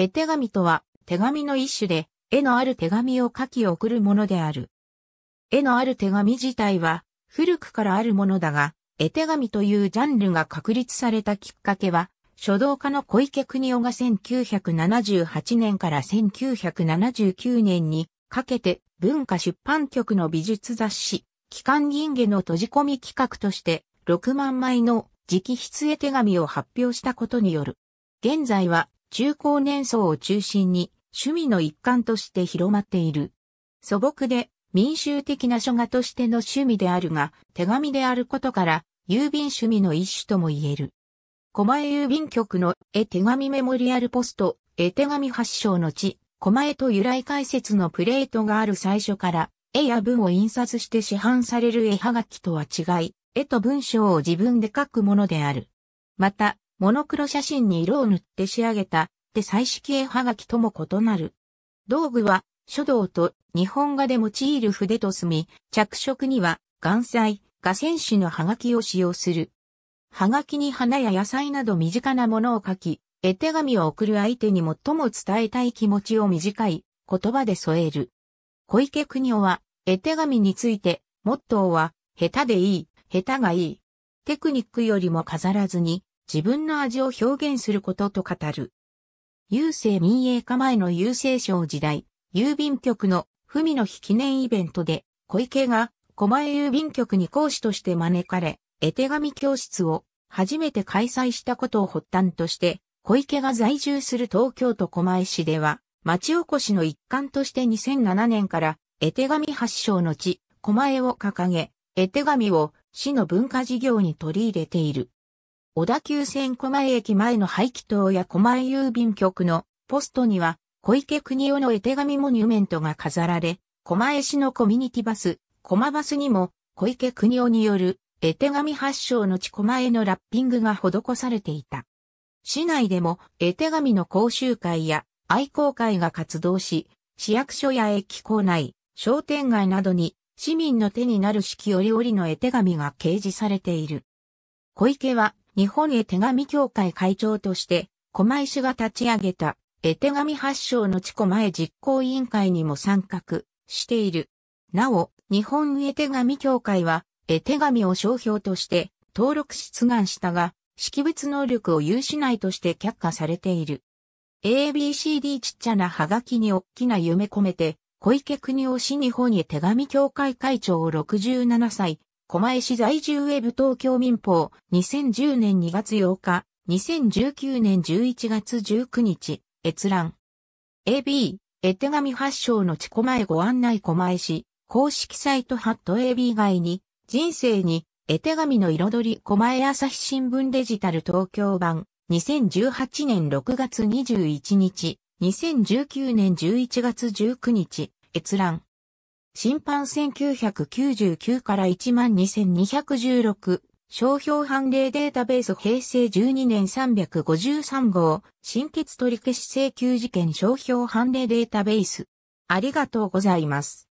絵手紙とは、手紙の一種で、絵のある手紙を書き送るものである。絵のある手紙自体は、古くからあるものだが、絵手紙というジャンルが確立されたきっかけは、書道家の小池邦夫が1978年から1979年にかけて文化出版局の美術雑誌、機関銀下の閉じ込み企画として6万枚の直筆絵手紙を発表したことによる。現在は中高年層を中心に趣味の一環として広まっている。素朴で民衆的な書画としての趣味であるが、手紙であることから、郵便趣味の一種とも言える。狛江郵便局の絵手紙メモリアルポスト、絵手紙発祥の地、狛江と由来解説のプレートがある最初から、絵や文を印刷して市販される絵はがきとは違い、絵と文章を自分で書くものである。また、モノクロ写真に色を塗って仕上げた、で彩色絵はがきとも異なる。道具は、書道と日本画で用いる筆と墨、着色には、岩彩、画線紙のはがきを使用する。はがきに花や野菜など身近なものを書き、絵手紙を送る相手に最も伝えたい気持ちを短い言葉で添える。小池邦夫は、絵手紙について、モットーは、下手でいい、下手がいい。テクニックよりも飾らずに、自分の味を表現することと語る。郵政民営化前の郵政省時代、郵便局の文の日記念イベントで、小池が狛江郵便局に講師として招かれ、絵手紙教室を初めて開催したことを発端として、小池が在住する東京都狛江市では、町おこしの一環として2007年から絵手紙発祥の地、狛江を掲げ、絵手紙を市の文化事業に取り入れている。小田急線狛江駅前の排気塔や狛江郵便局のポストには、小池国夫の絵手紙モニュメントが飾られ、狛江市のコミュニティバス、駒バスにも、小池国夫による絵手紙発祥の地狛江のラッピングが施されていた。市内でも絵手紙の講習会や愛好会が活動し、市役所や駅構内、商店街などに市民の手になる四季折々の絵手紙が掲示されている。小池は日本絵手紙協会会長として、狛江市が立ち上げた、絵手紙発祥の地狛江実行委員会にも参画している。なお、日本絵手紙協会は、絵手紙を商標として登録出願したが、識別能力を有しないとして却下されている。ABCD ちっちゃなハガキに大きな夢込めて、小池国夫氏日本絵手紙協会会長を67歳、狛江市在住ウェブ東京民報、2010年2月8日、2019年11月19日、閲覧。AB、絵手紙発祥の地狛江ご案内狛江市、公式サイトハット AB 外に、人生に、絵手紙の彩り狛江朝日新聞デジタル東京版、2018年6月21日、2019年11月19日、閲覧。審判1999から12216、商標判例データベース平成12年353号、新決取消請求事件商標判例データベース。ありがとうございます。